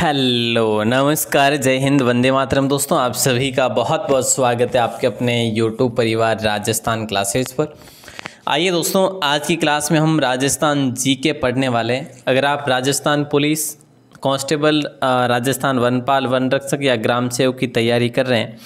hello नमस्कार जय हिंद वंदे मातरम दोस्तों आप सभी का बहुत बहुत स्वागत है आपके अपने यूट्यूब परिवार राजस्थान क्लासेज पर आइए दोस्तों आज की क्लास में हम राजस्थान जी के पढ़ने वाले हैं अगर आप राजस्थान पुलिस कांस्टेबल राजस्थान वनपाल वन रक्षक या ग्राम सेवक की तैयारी कर रहे हैं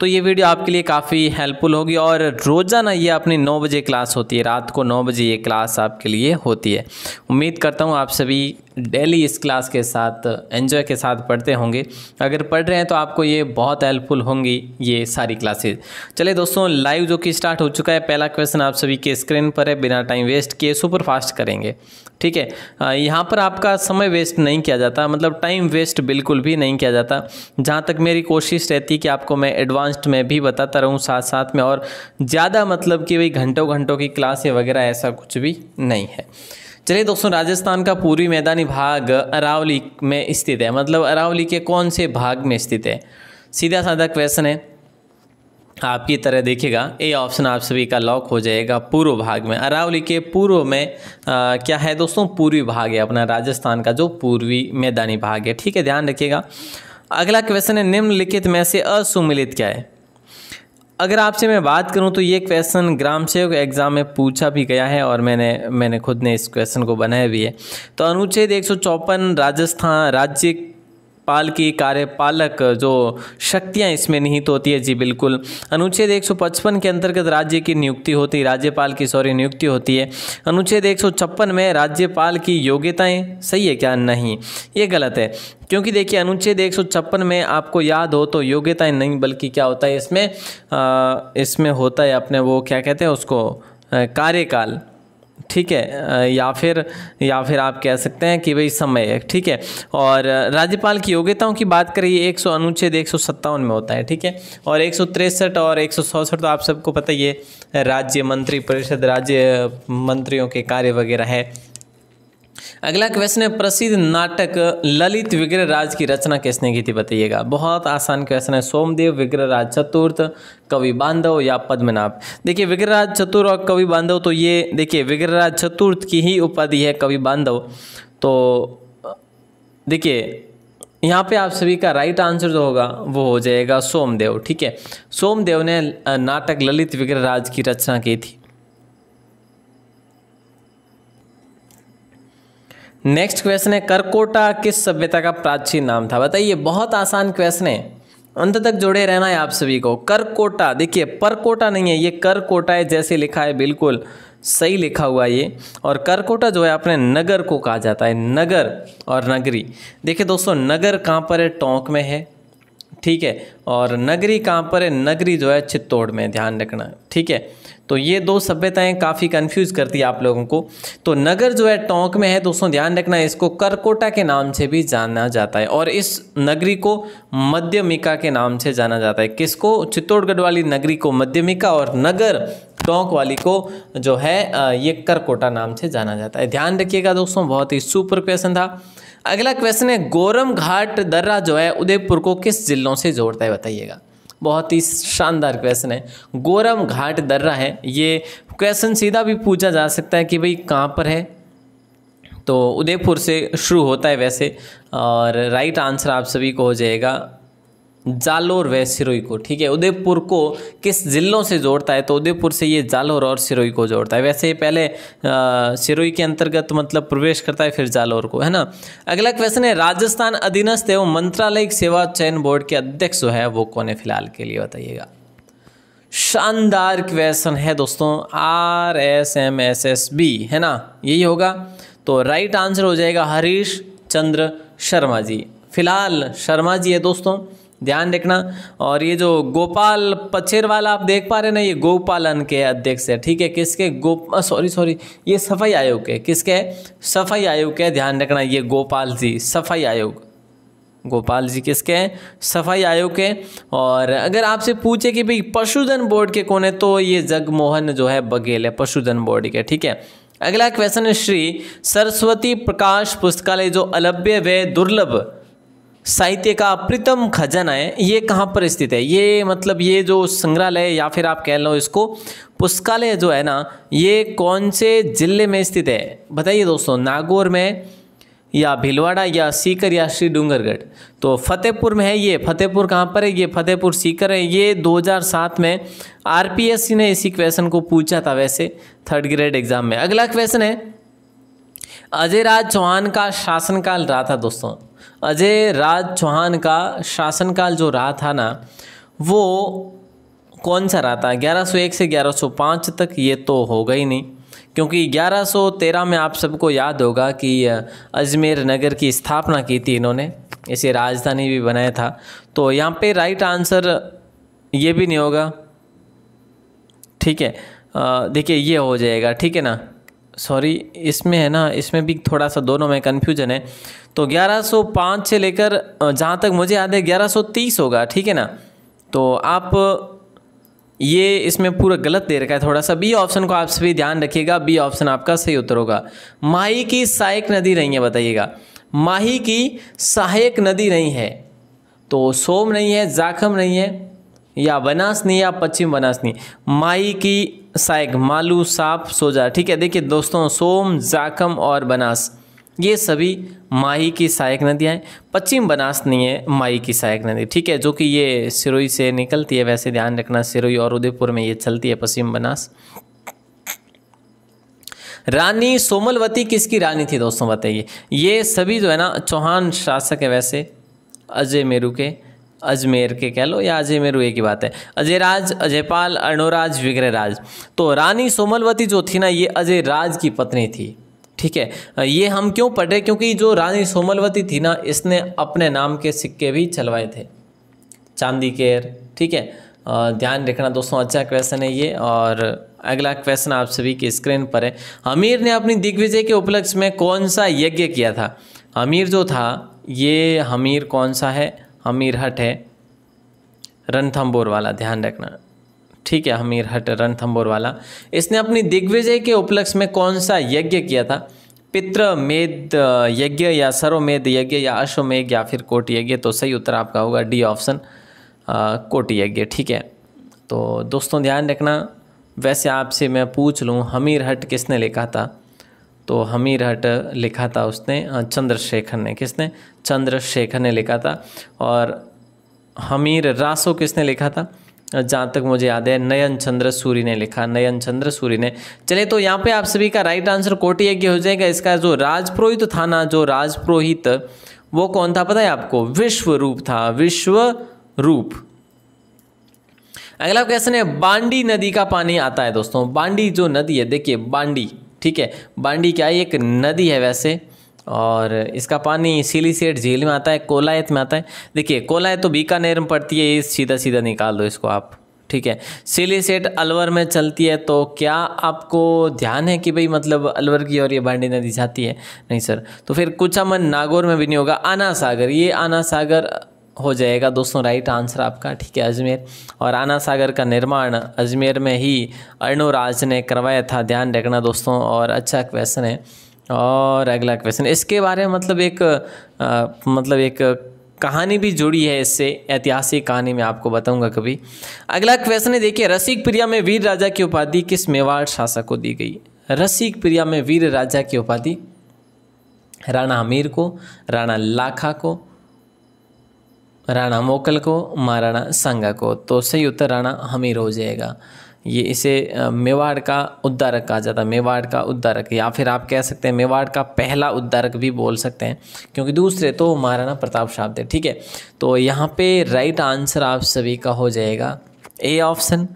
तो ये वीडियो आपके लिए काफ़ी हेल्पफुल होगी और रोज़ाना ये अपनी नौ बजे क्लास होती है रात को नौ बजे ये क्लास आपके लिए होती है उम्मीद करता हूँ आप सभी डेली इस क्लास के साथ एंजॉय के साथ पढ़ते होंगे अगर पढ़ रहे हैं तो आपको ये बहुत हेल्पफुल होंगी ये सारी क्लासेज चले दोस्तों लाइव जो कि स्टार्ट हो चुका है पहला क्वेश्चन आप सभी के स्क्रीन पर है बिना टाइम वेस्ट किए सुपर फास्ट करेंगे ठीक है यहाँ पर आपका समय वेस्ट नहीं किया जाता मतलब टाइम वेस्ट बिल्कुल भी नहीं किया जाता जहाँ तक मेरी कोशिश रहती कि आपको मैं एडवांस्ड में भी बताता रहूँ साथ साथ में और ज़्यादा मतलब कि भाई घंटों घंटों की क्लासें वगैरह ऐसा कुछ भी नहीं है चलिए दोस्तों राजस्थान का पूर्वी मैदानी भाग अरावली में स्थित है मतलब अरावली के कौन से भाग में स्थित है सीधा साधा क्वेश्चन है आपकी तरह देखिएगा ए ऑप्शन आप सभी का लॉक हो जाएगा पूर्व भाग में अरावली के पूर्व में आ, क्या है दोस्तों पूर्वी भाग है अपना राजस्थान का जो पूर्वी मैदानी भाग है ठीक है ध्यान रखिएगा अगला क्वेश्चन है निम्नलिखित में से असुमिलित क्या है अगर आपसे मैं बात करूं तो ये क्वेश्चन ग्राम सेवक एग्ज़ाम में पूछा भी गया है और मैंने मैंने खुद ने इस क्वेश्चन को बनाया भी है तो अनुच्छेद एक राजस्थान राज्य पाल की कार्यपालक जो शक्तियाँ इसमें निहित तो होती है जी बिल्कुल अनुच्छेद 155 के अंतर्गत राज्य की नियुक्ति होती है राज्यपाल की सॉरी नियुक्ति होती है अनुच्छेद 156 में राज्यपाल की योग्यताएं सही है क्या नहीं ये गलत है क्योंकि देखिए अनुच्छेद 156 में आपको याद हो तो योग्यताएं नहीं बल्कि क्या होता है इसमें आ, इसमें होता है अपने वो क्या कहते हैं उसको कार्यकाल ठीक है या फिर या फिर आप कह सकते हैं कि भाई समय ठीक है और राज्यपाल की योग्यताओं की बात करें ये एक सौ अनुच्छेद एक सौ सत्तावन में होता है ठीक है और एक सौ तिरसठ और एक सौ तो आप सबको पता ही है राज्य मंत्री परिषद राज्य मंत्रियों के कार्य वगैरह है अगला क्वेश्चन है प्रसिद्ध नाटक ललित विग्रह राज की रचना किसने की थी बताइएगा बहुत आसान क्वेश्चन है सोमदेव विग्रह राज चतुर्थ कवि बांधव या पद्मनाभ देखिए विग्रहराज चतुर्थ और कवि बांधव तो ये देखिए विग्रहराज चतुर्थ की ही उपाधि है कवि बांधव तो देखिए यहाँ पे आप सभी का राइट आंसर जो होगा वो हो जाएगा सोमदेव ठीक है सोमदेव ने नाटक ललित विग्रहराज की रचना की थी नेक्स्ट क्वेश्चन है करकोटा किस सभ्यता का प्राचीन नाम था बताइए बहुत आसान क्वेश्चन है अंत तक जुड़े रहना है आप सभी को करकोटा देखिए परकोटा नहीं है ये करकोटा है जैसे लिखा है बिल्कुल सही लिखा हुआ ये और करकोटा जो है अपने नगर को कहा जाता है नगर और नगरी देखिए दोस्तों नगर कहाँ पर है टोंक में है ठीक है और नगरी कहाँ पर है नगरी जो है चित्तौड़ में ध्यान रखना ठीक है तो ये दो सभ्यताएं काफ़ी कंफ्यूज करती है आप लोगों को तो नगर जो है टोंक में है दोस्तों ध्यान रखना इसको करकोटा के नाम से भी जाना जाता है और इस नगरी को मध्यमिका के नाम से जाना जाता है किसको चित्तौड़गढ़ वाली नगरी को मध्यमिका और नगर टोंक वाली को जो है ये करकोटा नाम से जाना जाता है ध्यान रखिएगा दोस्तों बहुत ही सुपर क्वेश्चन था अगला क्वेश्चन है गोरम घाट दर्रा जो है उदयपुर को किस जिलों से जोड़ता है बताइएगा बहुत ही शानदार क्वेश्चन है गोरम घाट दर्रा है ये क्वेश्चन सीधा भी पूछा जा सकता है कि भाई कहाँ पर है तो उदयपुर से शुरू होता है वैसे और राइट आंसर आप सभी को हो जाएगा जालोर व सिरोई को ठीक है उदयपुर को किस ज़िलों से जोड़ता है तो उदयपुर से ये जालोर और सिरोई को जोड़ता है वैसे ये पहले सिरोई के अंतर्गत मतलब प्रवेश करता है फिर जालोर को है ना अगला क्वेश्चन है राजस्थान अधीनस्थ एवं मंत्रालयिक सेवा चयन बोर्ड के अध्यक्ष जो है वो कौन है फिलहाल के लिए बताइएगा शानदार क्वेश्चन है दोस्तों R S M S S B है ना यही होगा तो राइट आंसर हो जाएगा हरीश चंद्र शर्मा जी फिलहाल शर्मा जी है दोस्तों ध्यान रखना और ये जो गोपाल पछेर वाला आप देख पा रहे ना ये गोपालन के अध्यक्ष है ठीक है किसके गो सॉरी सॉरी ये सफाई आयोग के किसके सफाई आयोग के ध्यान रखना ये गोपाल जी सफाई आयोग गोपाल जी किसके हैं सफाई आयोग के और अगर आपसे पूछे कि भाई पशुधन बोर्ड के कौन है तो ये जगमोहन जो है बघेल है पशुधन बोर्ड के ठीक है अगला क्वेश्चन है श्री सरस्वती प्रकाश पुस्तकालय जो अलभ्य व दुर्लभ साहित्य का अप्रितम खजाना है ये कहाँ पर स्थित है ये मतलब ये जो संग्रहालय या फिर आप कह लो इसको पुस्तकालय जो है ना ये कौन से जिले में स्थित है बताइए दोस्तों नागौर में या भिलवाड़ा या सीकर या श्री डूंगरगढ़ तो फतेहपुर में है ये फतेहपुर कहाँ पर है ये फतेहपुर सीकर है ये 2007 में आरपीएससी ने इसी क्वेश्चन को पूछा था वैसे थर्ड ग्रेड एग्जाम में अगला क्वेश्चन है अजय राज चौहान का शासनकाल रहा था दोस्तों अजय राज चौहान का शासनकाल जो रहा था ना वो कौन सा रहा था 1101 से 1105 तक ये तो होगा ही नहीं क्योंकि 1113 में आप सबको याद होगा कि अजमेर नगर की स्थापना की थी इन्होंने इसे राजधानी भी बनाया था तो यहाँ पे राइट आंसर ये भी नहीं होगा ठीक है देखिए ये हो जाएगा ठीक है ना सॉरी इसमें है ना इसमें भी थोड़ा सा दोनों में कन्फ्यूजन है तो 1105 से लेकर जहाँ तक मुझे याद है 1130 होगा ठीक है ना तो आप ये इसमें पूरा गलत दे रखा है थोड़ा सा बी ऑप्शन को आप सभी ध्यान रखिएगा बी ऑप्शन आपका सही उत्तर होगा माही की सहायक नदी नहीं है बताइएगा माही की सहायक नदी नहीं है तो सोम नहीं है जाखम नहीं है या बनास नहीं या पश्चिम बनास नहीं माही की साइक मालू साप सोजा ठीक है देखिए दोस्तों सोम जाकम और बनास ये सभी माही की सहायक नदियाँ हैं पश्चिम बनास नहीं है माही की सहायक नदी ठीक है जो कि ये सिरोई से निकलती है वैसे ध्यान रखना सिरोई और उदयपुर में ये चलती है पश्चिम बनास रानी सोमलवती किसकी रानी थी दोस्तों बताइए ये सभी जो है ना चौहान शासक है वैसे अजय मेरू के अजमेर के कह लो या अजय मेरुए की बात है अजयराज अजयपाल अर्णोराज विग्रहराज तो रानी सोमलवती जो थी ना ये अजय राज की पत्नी थी ठीक है ये हम क्यों पढ़ रहे क्योंकि जो रानी सोमलवती थी ना इसने अपने नाम के सिक्के भी चलवाए थे चांदी केर ठीक है ध्यान रखना दोस्तों अच्छा क्वेश्चन है ये और अगला क्वेश्चन आप सभी की स्क्रीन पर है हमीर ने अपनी दिग्विजय के उपलक्ष्य में कौन सा यज्ञ किया था हमीर जो था ये हमीर कौन सा है हमीर हट है रणथम्बोर वाला ध्यान रखना ठीक है हमीर हट रणथम्बोर वाला इसने अपनी दिग्विजय के उपलक्ष्य में कौन सा यज्ञ किया था पित्र मेद यज्ञ या सर्वमेद यज्ञ या अश्वमेघ या फिर कोट यज्ञ तो सही उत्तर आपका होगा डी ऑप्शन कोट यज्ञ ठीक है तो दोस्तों ध्यान रखना वैसे आपसे मैं पूछ लूँ हमीर हट किसने लिखा था तो हमीर हट लिखा था उसने चंद्रशेखर ने किसने चंद्रशेखर ने लिखा था और हमीर रासो किसने लिखा था जहाँ तक मुझे याद है नयन चंद्र सूरी ने लिखा नयन चंद्र सूरी ने चले तो यहाँ पे आप सभी का राइट आंसर कोटि यज्ञ हो जाएगा इसका जो राजपुरोहित था ना जो राजपुरोहित वो कौन था पता है आपको विश्व रूप था विश्व रूप अगला क्वेश्चन है बांडी नदी का पानी आता है दोस्तों बांडी जो नदी है देखिए बांडी ठीक है बांडी क्या है एक नदी है वैसे और इसका पानी सिलीसेट झील में आता है कोलायत में आता है देखिए कोलायत तो बीकानेर में पड़ती है ये सीधा सीधा निकाल दो इसको आप ठीक है सिलीसेट अलवर में चलती है तो क्या आपको ध्यान है कि भाई मतलब अलवर की और ये बांडी नदी जाती है नहीं सर तो फिर कुचामन नागौर में भी नहीं होगा आना सागर ये आना सागर हो जाएगा दोस्तों राइट आंसर आपका ठीक है अजमेर और आना सागर का निर्माण अजमेर में ही अर्णोराज ने करवाया था ध्यान रखना दोस्तों और अच्छा क्वेश्चन है और अगला क्वेश्चन इसके बारे में मतलब एक आ, मतलब एक कहानी भी जुड़ी है इससे ऐतिहासिक कहानी में आपको बताऊंगा कभी अगला क्वेश्चन है देखिए रसिक प्रिया में वीर राजा की उपाधि किस मेवाड़ शासक को दी गई रसिक प्रिया में वीर राजा की उपाधि राणा हमीर को राणा लाखा को राणा मोकल को महाराणा संगा को तो सही उत्तर राणा हमीर हो जाएगा ये इसे मेवाड़ का उद्धारक कहा जाता है मेवाड़ का उद्धारक या फिर आप कह सकते हैं मेवाड़ का पहला उद्धारक भी बोल सकते हैं क्योंकि दूसरे तो महाराणा प्रताप शाह थे ठीक है तो यहाँ पे राइट आंसर आप सभी का हो जाएगा ए ऑप्शन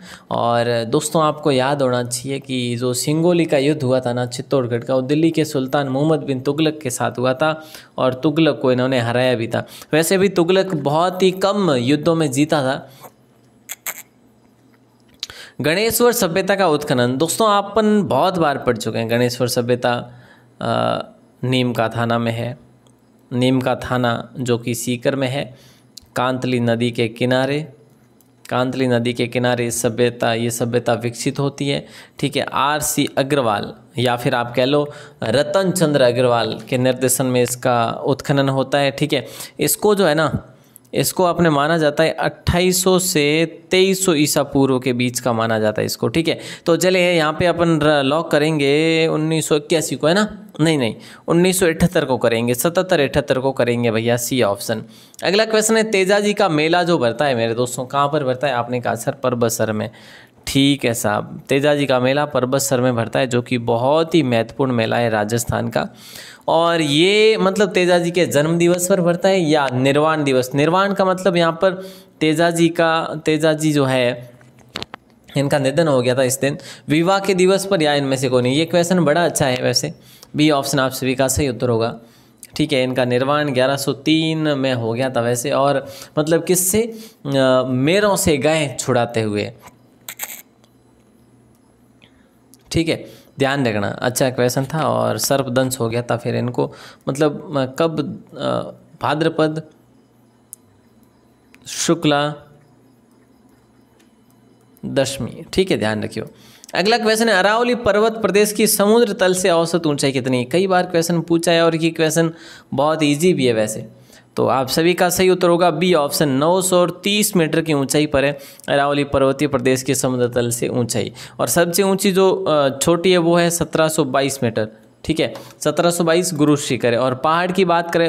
और दोस्तों आपको याद होना चाहिए कि जो सिंगोली का युद्ध हुआ था ना चित्तौड़गढ़ का वो दिल्ली के सुल्तान मोहम्मद बिन तुगलक के साथ हुआ था और तुगलक को इन्होंने हराया भी था वैसे भी तुगलक बहुत ही कम युद्धों में जीता था गणेश्वर सभ्यता का उत्खनन दोस्तों आपन बहुत बार पढ़ चुके हैं गणेश्वर सभ्यता नीम का थाना में है नीम का थाना जो कि सीकर में है कांतली नदी के किनारे कांतली नदी के किनारे सभ्यता ये सभ्यता विकसित होती है ठीक है आर सी अग्रवाल या फिर आप कह लो रतन चंद्र अग्रवाल के निर्देशन में इसका उत्खनन होता है ठीक है इसको जो है ना इसको आपने माना जाता है 2800 से 2300 ईसा पूर्व के बीच का माना जाता है इसको ठीक है तो चले यहाँ पे अपन लॉक करेंगे उन्नीस को है ना नहीं नहीं उन्नीस को करेंगे सतहत्तर अठहत्तर को करेंगे भैया सी ऑप्शन अगला क्वेश्चन है तेजा जी का मेला जो भरता है मेरे दोस्तों कहाँ पर भरता है आपने कहा सर परबसर में ठीक है साहब तेजा जी का मेला परबत सर में भरता है जो कि बहुत ही महत्वपूर्ण मेला है राजस्थान का और ये मतलब तेजा जी के जन्म दिवस पर भरता है या निर्वाण दिवस निर्वाण का मतलब यहाँ पर तेजा जी का तेजा जी जो है इनका निधन हो गया था इस दिन विवाह के दिवस पर या इनमें से कोई नहीं ये क्वेश्चन बड़ा अच्छा है वैसे बी ऑप्शन आप सभी का सही उत्तर होगा ठीक है इनका निर्वाण 1103 में हो गया था वैसे और मतलब किससे मेरों से गए छुड़ाते हुए ठीक है ध्यान रखना अच्छा क्वेश्चन था और सर्पदंश हो गया था फिर इनको मतलब कब भाद्रपद शुक्ला दशमी ठीक है ध्यान रखियो अगला क्वेश्चन है अरावली पर्वत प्रदेश की समुद्र तल से औसत ऊंचाई कितनी कई बार क्वेश्चन पूछा है और ये क्वेश्चन बहुत ईजी भी है वैसे तो आप सभी का सही उत्तर होगा बी ऑप्शन नौ सौ तीस मीटर की ऊंचाई पर है अरावली पर्वतीय प्रदेश के समुद्र तल से ऊंचाई और सबसे ऊंची जो छोटी है वो है सत्रह सौ बाईस मीटर ठीक है 1722 गुरु शिखर है और पहाड़ की बात करें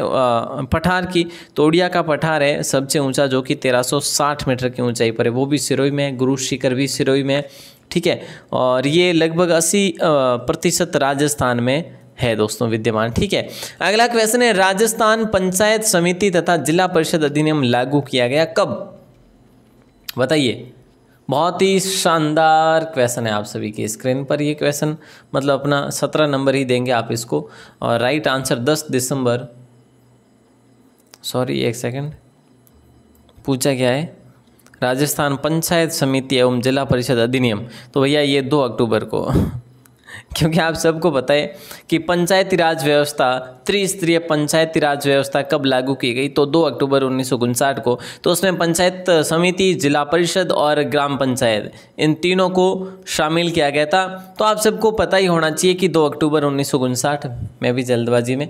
पठार की तो उड़िया का पठार है सबसे ऊंचा जो कि 1360 मीटर की ऊंचाई पर है वो भी सिरोई में है गुरु शिखर भी सिरोई में है ठीक है और ये लगभग अस्सी प्रतिशत राजस्थान में है दोस्तों विद्यमान ठीक है अगला क्वेश्चन है राजस्थान पंचायत समिति तथा जिला परिषद अधिनियम लागू किया गया कब बताइए बहुत ही शानदार क्वेश्चन है आप सभी के स्क्रीन पर ये क्वेश्चन मतलब अपना सत्रह नंबर ही देंगे आप इसको और राइट आंसर दस दिसंबर सॉरी एक सेकंड पूछा गया है राजस्थान पंचायत समिति एवं जिला परिषद अधिनियम तो भैया ये दो अक्टूबर को क्योंकि आप सबको पता है कि पंचायती राज व्यवस्था त्रिस्तरीय पंचायती राज व्यवस्था कब लागू की गई तो 2 अक्टूबर उन्नीस को तो उसमें पंचायत समिति जिला परिषद और ग्राम पंचायत इन तीनों को शामिल किया गया था तो आप सबको पता ही होना चाहिए कि 2 अक्टूबर उन्नीस में भी जल्दबाजी में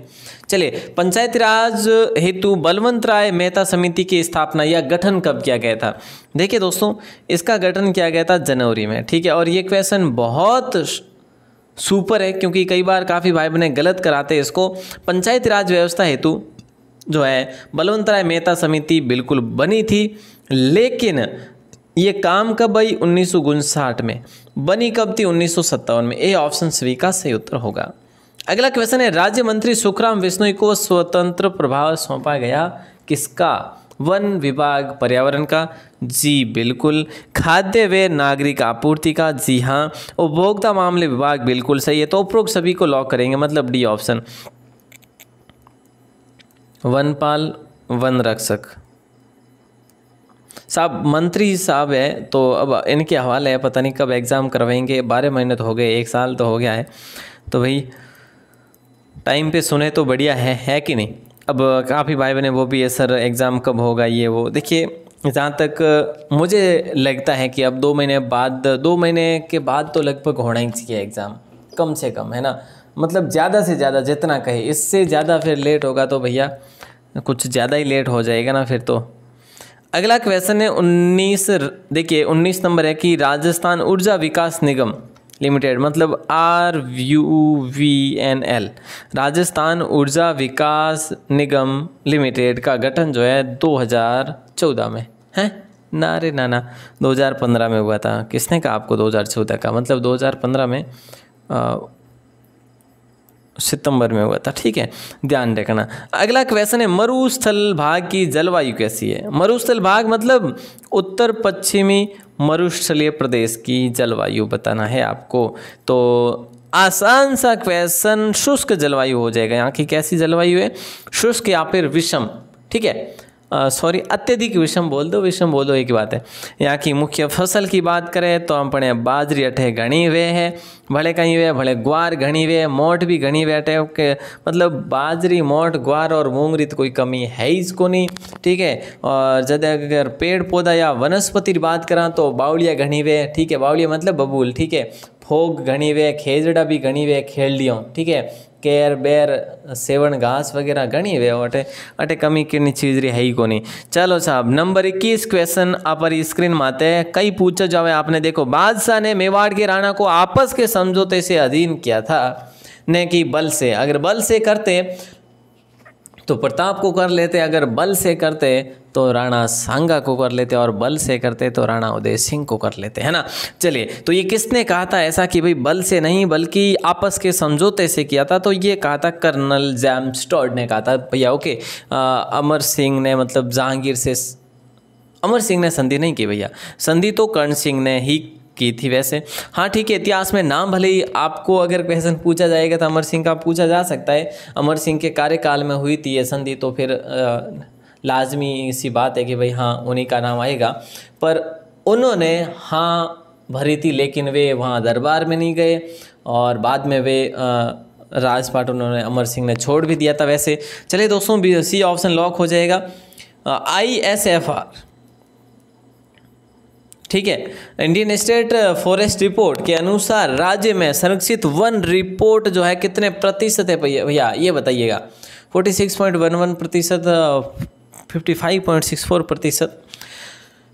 चलिए पंचायती राज हेतु बलवंत राय मेहता समिति की स्थापना या गठन कब किया गया था देखिए दोस्तों इसका गठन किया गया था जनवरी में ठीक है और ये क्वेश्चन बहुत सुपर है क्योंकि कई बार काफ़ी भाई बहने गलत कराते हैं इसको पंचायत राज व्यवस्था हेतु जो है बलवंत राय मेहता समिति बिल्कुल बनी थी लेकिन ये काम कब आई उन्नीस में बनी कब थी उन्नीस में ए ऑप्शन सभी का सही उत्तर होगा अगला क्वेश्चन है राज्य मंत्री सुखराम विष्णु को स्वतंत्र प्रभाव सौंपा गया किसका वन विभाग पर्यावरण का जी बिल्कुल खाद्य व नागरिक आपूर्ति का जी हाँ उपभोक्ता मामले विभाग बिल्कुल सही है तो उपरोक्त सभी को लॉक करेंगे मतलब डी ऑप्शन वनपाल वन रक्षक साहब मंत्री साहब है तो अब इनके हवाले है पता नहीं कब एग्ज़ाम करवाएंगे बारह महीने तो हो गए एक साल तो हो गया है तो भाई टाइम पे सुने तो बढ़िया है है कि नहीं अब काफ़ी भाई बहने वो भी है सर एग्ज़ाम कब होगा ये वो देखिए जहाँ तक मुझे लगता है कि अब दो महीने बाद दो महीने के बाद तो लगभग होना ही चाहिए एग्ज़ाम कम से कम है ना मतलब ज़्यादा से ज़्यादा जितना कहे इससे ज़्यादा फिर लेट होगा तो भैया कुछ ज़्यादा ही लेट हो जाएगा ना फिर तो अगला क्वेश्चन है उन्नीस देखिए उन्नीस नंबर है कि राजस्थान ऊर्जा विकास निगम लिमिटेड मतलब R U V N L Rajasthan Urja Vikas Nigam limited का गठन जो है 2014 में है ना रे ना ना 2015 में हुआ था किसने कहा आपको 2014 का मतलब 2015 में सितंबर में हुआ था ठीक है ध्यान रखना अगला क्वेश्चन है मरुस्थल भाग की जलवायु कैसी है मरुस्थल भाग मतलब उत्तर पश्चिमी मरुस्थलीय प्रदेश की जलवायु बताना है आपको तो आसान सा क्वेश्चन शुष्क जलवायु हो जाएगा यहाँ की कैसी जलवायु है शुष्क या फिर विषम ठीक है सॉरी अत्यधिक विषम बोल दो विषम बोल दो एक बात है यहाँ की मुख्य फसल की बात करें तो हम पढ़े बाजरी अठे घणी वे है भले कहीं वे भले ग्वार घणी वे मोट भी घणी वे अठे के मतलब बाजरी मोट ग्वार और मूंगरी तो कोई कमी है ही इसको नहीं ठीक है और जद अगर पेड़ पौधा या वनस्पति की बात करा तो बावलिया घणी वे ठीक है बावलिया मतलब बबूल ठीक है फोग घणी वे खेजड़ा भी घणी वे खेल लियो ठीक है केर बेर सेवन घास वगैरह घनी वे अटे अटे कमी किरनी चीज रही है ही नहीं चलो साहब नंबर इक्कीस क्वेश्चन आप स्क्रीन में आते हैं कई पूछा जावे आपने देखो बादशाह ने मेवाड़ के राणा को आपस के समझौते से अधीन किया था ने कि बल से अगर बल से करते तो प्रताप को कर लेते अगर बल से करते तो राणा सांगा को कर लेते और बल से करते तो राणा उदय सिंह को कर लेते है ना चलिए तो ये किसने कहा था ऐसा कि भाई बल से नहीं बल्कि आपस के समझौते से किया था तो ये कहा था कर्नल जैम स्टॉर्ड ने कहा था भैया ओके अमर सिंह ने मतलब जहांगीर से अमर सिंह ने संधि नहीं की भैया संधि तो कर्ण सिंह ने ही की थी वैसे हाँ ठीक है इतिहास में नाम भले ही आपको अगर क्वेश्चन पूछा जाएगा तो अमर सिंह का पूछा जा सकता है अमर सिंह के कार्यकाल में हुई थी ये संधि तो फिर लाजमी सी बात है कि भाई हाँ उन्हीं का नाम आएगा पर उन्होंने हाँ भरी थी लेकिन वे वहाँ दरबार में नहीं गए और बाद में वे राजपाट उन्होंने अमर सिंह ने छोड़ भी दिया था वैसे चले दोस्तों सी ऑप्शन लॉक हो जाएगा आई एस एफ आर ठीक है इंडियन स्टेट फॉरेस्ट रिपोर्ट के अनुसार राज्य में संरक्षित वन रिपोर्ट जो है कितने प्रतिशत है भैया ये बताइएगा forty six point one one प्रतिशत fifty five point six four प्रतिशत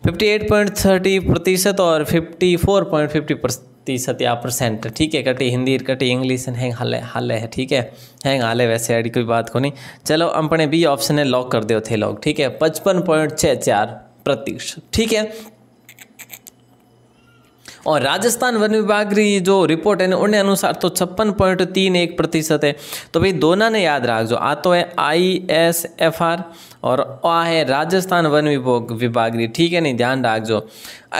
फिफ्टी एट पॉइंट थर्टी प्रतिशत और फिफ्टी फोर पॉइंट फिफ्टी प्रतिशत या परसेंट ठीक है कटी हिंदी कटी इंग्लिश हैंग हाले हाले है ठीक है हैंग हाले वैसे अड़ी कोई बात को नहीं चलो अपने बी ऑप्शन है लॉक कर दो थे लॉक ठीक है पचपन पॉइंट छः चार प्रतिशत ठीक है और राजस्थान वन विभाग की जो रिपोर्ट है उनके अनुसार तो छप्पन पॉइंट तीन एक प्रतिशत है तो भाई दोनों ने याद रख जो आ तो है आई एस एफ आर और आ है राजस्थान वन विभाग की ठीक है नहीं ध्यान रख जो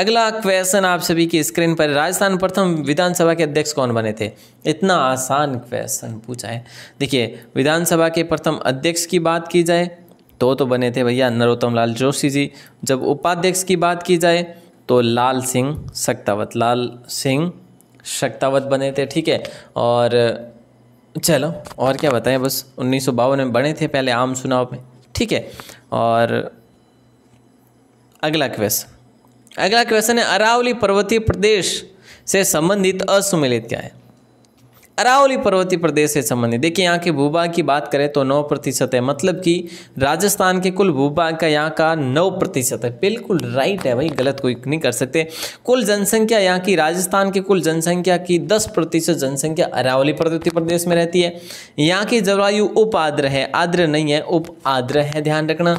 अगला क्वेश्चन आप सभी की स्क्रीन पर राजस्थान प्रथम विधानसभा के अध्यक्ष कौन बने थे इतना आसान क्वेश्चन पूछा है देखिए विधानसभा के प्रथम अध्यक्ष की बात की जाए तो तो बने थे भैया नरोत्तम लाल जोशी जी जब उपाध्यक्ष की बात की जाए तो लाल सिंह शक्तावत लाल सिंह शक्तावत बने थे ठीक है और चलो और क्या बताएं बस उन्नीस में बने थे पहले आम चुनाव में ठीक है और अगला क्वेश्चन अगला क्वेश्चन है अरावली पर्वतीय प्रदेश से संबंधित असुमेलित क्या है अरावली पर्वतीय प्रदेश से संबंधित देखिए यहाँ के भूभाग की बात करें तो नौ प्रतिशत है मतलब कि राजस्थान के कुल भूभाग का यहाँ का नौ प्रतिशत है बिल्कुल राइट है भाई गलत कोई नहीं कर सकते कुल जनसंख्या यहाँ की राजस्थान के कुल जनसंख्या की दस प्रतिशत जनसंख्या अरावली पर्वतीय प्रदेश में रहती है यहाँ की जलवायु उप आद्र है आद्र नहीं है उप है ध्यान रखना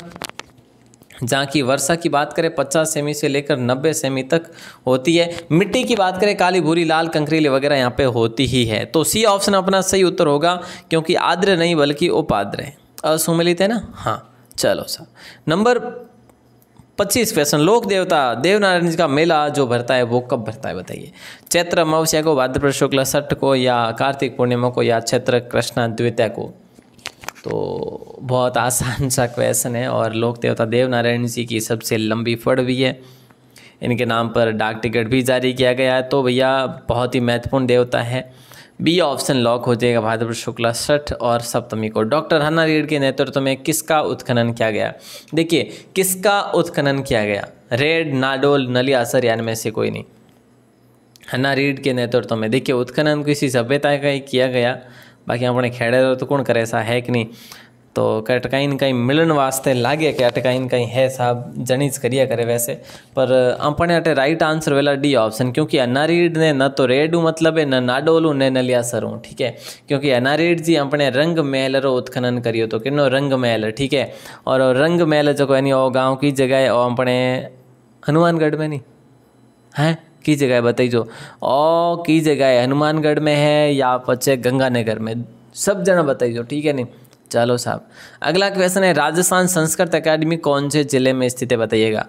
जहाँ की वर्षा की बात करें पचास सेमी से लेकर नब्बे सेमी तक होती है मिट्टी की बात करें काली भूरी लाल कंकरीली वगैरह यहाँ पे होती ही है तो सी ऑप्शन अपना सही उत्तर होगा क्योंकि आद्र नहीं बल्कि उपाद्र है असुमिलित है ना हाँ चलो सर नंबर पच्चीस क्वेश्चन लोक देवता देवनारायण जी का मेला जो भरता है वो कब भरता है बताइए चैत्र अमावस्या को भाद्रपुर शुक्ल सठ को या कार्तिक पूर्णिमा को या चैत्र कृष्णा द्वितीय को तो बहुत आसान सा क्वेश्चन है और लोक देवता देवनारायण जी की सबसे लंबी फड़ भी है इनके नाम पर डाक टिकट भी जारी किया गया है तो भैया बहुत ही महत्वपूर्ण देवता है बी ऑप्शन लॉक हो जाएगा भाद्रपुर शुक्ला सठ और सप्तमी को डॉक्टर हन्ना रेड के नेतृत्व में किसका उत्खनन किया गया देखिए किसका उत्खनन किया गया रेड नाडोल नलियासर यान में से कोई नहीं हन्ना रीड के नेतृत्व में देखिए उत्खनन किसी सभ्यता का ही किया गया बाकी अपने खेड़े तो कौन करे ऐसा है कि नहीं तो कई अटकाइन कहीं मिलन वास्ते लागे कि अटकाइन कहीं है साहब जनीज करिया करे वैसे पर अपने अटे राइट आंसर वेला डी ऑप्शन क्योंकि अनारीड ने न तो रेडू मतलब है न नाडोलू ने नलिया सरू ठीक है क्योंकि अनारीड जी अपने रंग महल रो उत्खनन करियो तो किनो रंग महल ठीक है और रंग महल जो यानी गाँव की जगह है अपने हनुमानगढ़ में नहीं हैं की जगह है बताई जो ओ की जगह है हनुमानगढ़ में है या पचे गंगानगर में सब जना बताई जो ठीक है नहीं चलो साहब अगला क्वेश्चन है राजस्थान संस्कृत अकादमी कौन से जिले में स्थित है बताइएगा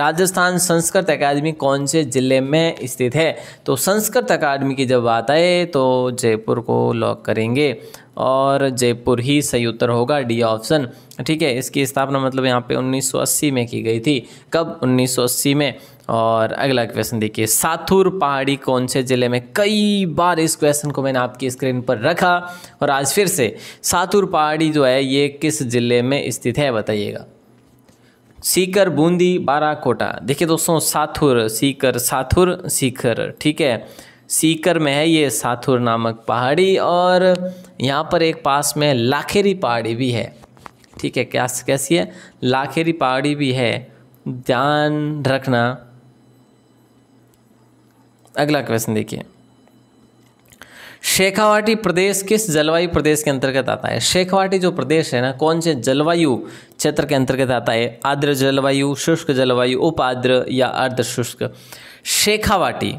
राजस्थान संस्कृत अकादमी कौन से जिले में स्थित है तो संस्कृत अकादमी की जब बात आए तो जयपुर को लॉक करेंगे और जयपुर ही सही उत्तर होगा डी ऑप्शन ठीक है इसकी स्थापना मतलब यहाँ पे 1980 में की गई थी कब 1980 में और अगला क्वेश्चन देखिए साथुर पहाड़ी कौन से ज़िले में कई बार इस क्वेश्चन को मैंने आपकी स्क्रीन पर रखा और आज फिर से साथुर पहाड़ी जो है ये किस ज़िले में स्थित है बताइएगा सीकर बूंदी बाराकोटा देखिए दोस्तों साथुर सीकर साथुर सीकर ठीक है सीकर में है ये साथुर नामक पहाड़ी और यहाँ पर एक पास में लाखेरी पहाड़ी भी है ठीक है क्या कैसी है लाखेरी पहाड़ी भी है ध्यान रखना अगला क्वेश्चन देखिए शेखावाटी प्रदेश किस जलवायु प्रदेश के अंतर्गत आता है शेखावाटी जो प्रदेश है ना कौन से जलवायु क्षेत्र के अंतर्गत आता है आर्द्र जलवायु शुष्क जलवायु उप आर्द्र या अर्ध शुष्क शेखावाटी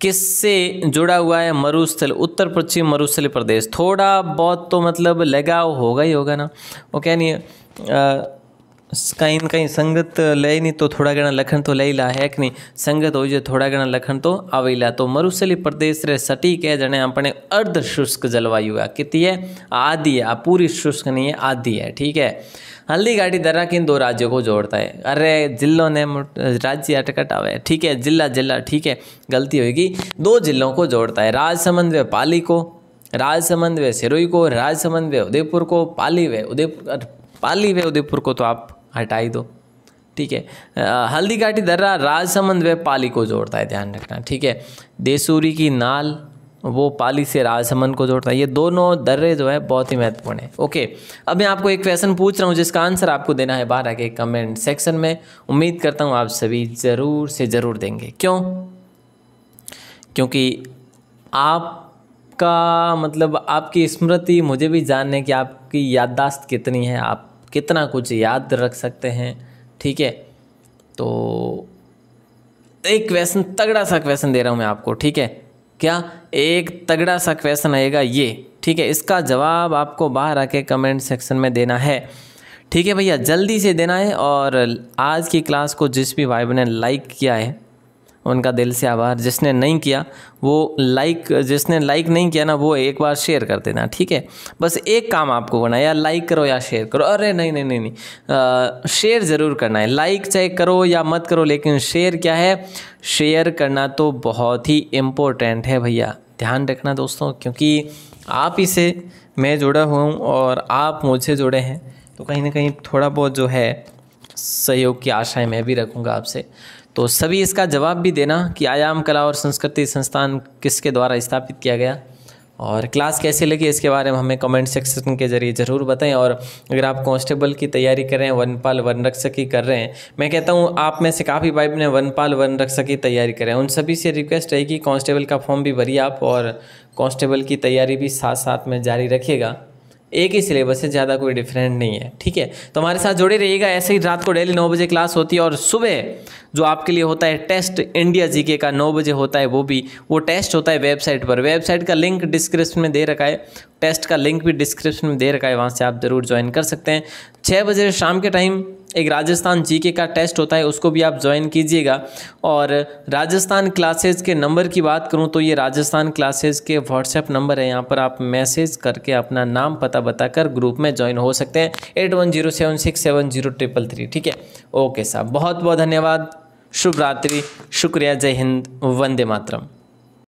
किससे जुड़ा हुआ है मरुस्थल उत्तर पश्चिम मरुस्थल प्रदेश थोड़ा बहुत तो मतलब लगाव होगा ही होगा ना वो क्या नहीं है कहीं कहीं संगत ले नहीं तो थोड़ा घना लखन तो ले ला है कि नहीं संगत हो છે थोड़ा घना लखन तो आवेला तो મરુશલી प्रदेश रे સટીક હે जने अपने अर्ध शुष्क जलवायु है कितनी है आदि है पूरी शुष्क नहीं है आदि है ठीक है हल्दी घाटी दर्रा किन दो राज्यों को जोड़ता है अरे जिलों ने राज्य अटकट आवे ठीक है जिला जिला ठीक है गलती होगी दो जिलों को जोड़ता है राजसमंद व पाली को राजसमंद व सिरोई को राजसमंद व उदयपुर को पाली व उदयपुर पाली व उदयपुर को तो आप हटाई दो ठीक है हल्दी घाटी दर्रा राजसमंद व पाली को जोड़ता है ध्यान रखना ठीक है देसूरी की नाल वो पाली से राजसमंद को जोड़ता है ये दोनों दर्रे जो है बहुत ही महत्वपूर्ण है ओके अब मैं आपको एक क्वेश्चन पूछ रहा हूँ जिसका आंसर आपको देना है बारह के कमेंट सेक्शन में उम्मीद करता हूँ आप सभी ज़रूर से ज़रूर देंगे क्यों क्योंकि आपका मतलब आपकी स्मृति मुझे भी जानने की आपकी याददाश्त कितनी है आप कितना कुछ याद रख सकते हैं ठीक है तो एक क्वेश्चन तगड़ा सा क्वेश्चन दे रहा हूँ मैं आपको ठीक है क्या एक तगड़ा सा क्वेश्चन आएगा ये ठीक है इसका जवाब आपको बाहर आके कमेंट सेक्शन में देना है ठीक है भैया जल्दी से देना है और आज की क्लास को जिस भी भाई ने लाइक किया है उनका दिल से आभार जिसने नहीं किया वो लाइक जिसने लाइक नहीं किया ना वो एक बार शेयर कर देना ठीक है बस एक काम आपको करना है या लाइक करो या शेयर करो अरे नहीं नहीं नहीं नहीं शेयर ज़रूर करना है लाइक चाहे करो या मत करो लेकिन शेयर क्या है शेयर करना तो बहुत ही इम्पोर्टेंट है भैया ध्यान रखना दोस्तों क्योंकि आप ही से मैं जुड़ा हुआ हूँ और आप मुझसे जुड़े हैं तो कहीं ना कहीं थोड़ा बहुत जो है सहयोग की आशाएं मैं भी रखूँगा आपसे तो सभी इसका जवाब भी देना कि आयाम कला और संस्कृति संस्थान किसके द्वारा स्थापित किया गया और क्लास कैसे लगी इसके बारे में हमें कमेंट सेक्शन के जरिए ज़रूर बताएं और अगर आप कांस्टेबल की तैयारी कर रहे हैं वनपाल वन रक्षक की कर रहे हैं मैं कहता हूं आप में से काफ़ी भाई ने वनपाल वन रक्षक की तैयारी करें उन सभी से रिक्वेस्ट है कि कांस्टेबल का फॉर्म भी भरिए आप और कांस्टेबल की तैयारी भी साथ साथ में जारी रखिएगा एक ही सिलेबस है ज़्यादा कोई डिफरेंट नहीं है ठीक है तो हमारे साथ जुड़े रहिएगा ऐसे ही रात को डेली नौ बजे क्लास होती है और सुबह जो आपके लिए होता है टेस्ट इंडिया जीके का नौ बजे होता है वो भी वो टेस्ट होता है वेबसाइट पर वेबसाइट का लिंक डिस्क्रिप्शन में दे रखा है टेस्ट का लिंक भी डिस्क्रिप्शन में दे रखा है वहाँ से आप ज़रूर ज्वाइन कर सकते हैं छः बजे शाम के टाइम एक राजस्थान जीके का टेस्ट होता है उसको भी आप ज्वाइन कीजिएगा और राजस्थान क्लासेज के नंबर की बात करूँ तो ये राजस्थान क्लासेज के व्हाट्सएप नंबर है यहाँ पर आप मैसेज करके अपना नाम पता बताकर ग्रुप में ज्वाइन हो सकते हैं eight one zero seven six seven zero triple three ठीक है ओके साहब बहुत बहुत धन्यवाद शुभ रात्रि शुक्रिया जय हिंद वंदे मातरम